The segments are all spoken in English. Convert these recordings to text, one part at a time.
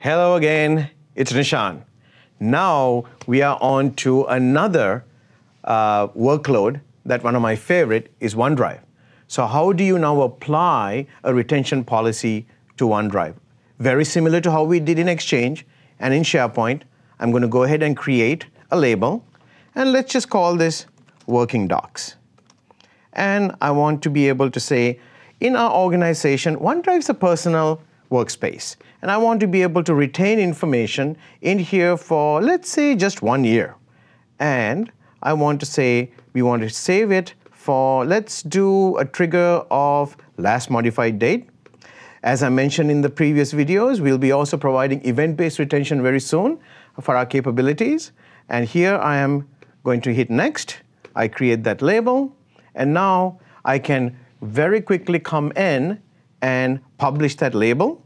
Hello again, it's Nishan. Now we are on to another uh, workload that one of my favorite is OneDrive. So how do you now apply a retention policy to OneDrive? Very similar to how we did in Exchange and in SharePoint, I'm going to go ahead and create a label and let's just call this working docs. And I want to be able to say, in our organization, OneDrive's a personal workspace. And I want to be able to retain information in here for, let's say, just one year. And I want to say, we want to save it for, let's do a trigger of last modified date. As I mentioned in the previous videos, we'll be also providing event-based retention very soon for our capabilities. And here I am going to hit next. I create that label. And now I can very quickly come in and publish that label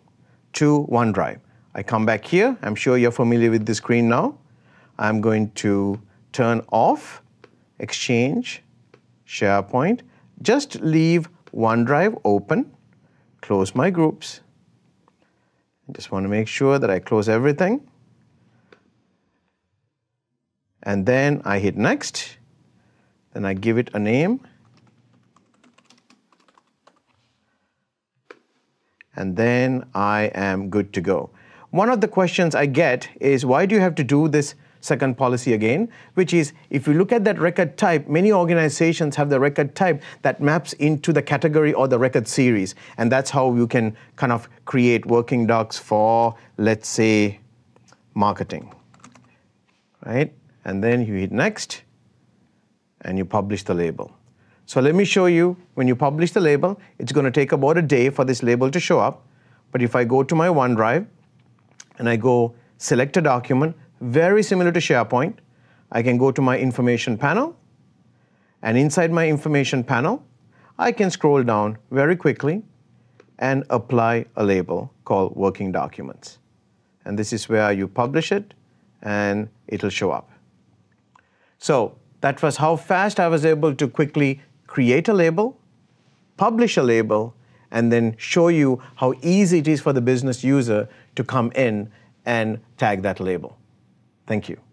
to OneDrive. I come back here. I'm sure you're familiar with the screen now. I'm going to turn off Exchange, SharePoint. Just leave OneDrive open, close my groups. I just want to make sure that I close everything. And then I hit next. Then I give it a name. and then I am good to go. One of the questions I get is why do you have to do this second policy again, which is if you look at that record type, many organizations have the record type that maps into the category or the record series. And that's how you can kind of create working docs for, let's say, marketing, right? And then you hit next and you publish the label. So let me show you, when you publish the label, it's gonna take about a day for this label to show up. But if I go to my OneDrive and I go select a document, very similar to SharePoint, I can go to my information panel and inside my information panel, I can scroll down very quickly and apply a label called working documents. And this is where you publish it and it'll show up. So that was how fast I was able to quickly create a label, publish a label, and then show you how easy it is for the business user to come in and tag that label. Thank you.